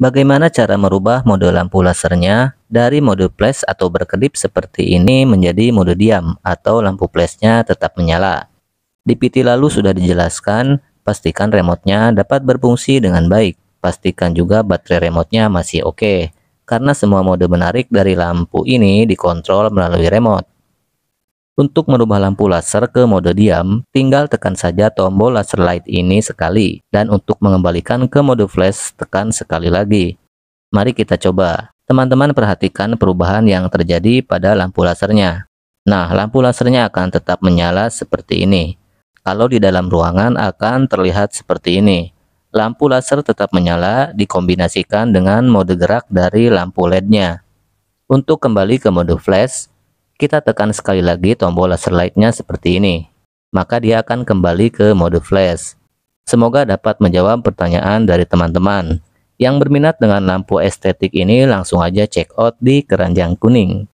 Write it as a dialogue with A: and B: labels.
A: Bagaimana cara merubah mode lampu lasernya dari mode flash atau berkedip seperti ini menjadi mode diam atau lampu flashnya tetap menyala? Di PT lalu sudah dijelaskan, pastikan remotenya dapat berfungsi dengan baik. Pastikan juga baterai remotenya masih oke, okay, karena semua mode menarik dari lampu ini dikontrol melalui remote. Untuk merubah lampu laser ke mode diam, tinggal tekan saja tombol laser light ini sekali, dan untuk mengembalikan ke mode flash, tekan sekali lagi. Mari kita coba. Teman-teman perhatikan perubahan yang terjadi pada lampu lasernya. Nah, lampu lasernya akan tetap menyala seperti ini. Kalau di dalam ruangan akan terlihat seperti ini lampu laser tetap menyala dikombinasikan dengan mode gerak dari lampu LED-nya. Untuk kembali ke mode flash, kita tekan sekali lagi tombol laser light-nya seperti ini. Maka dia akan kembali ke mode flash. Semoga dapat menjawab pertanyaan dari teman-teman. Yang berminat dengan lampu estetik ini langsung aja check out di keranjang kuning.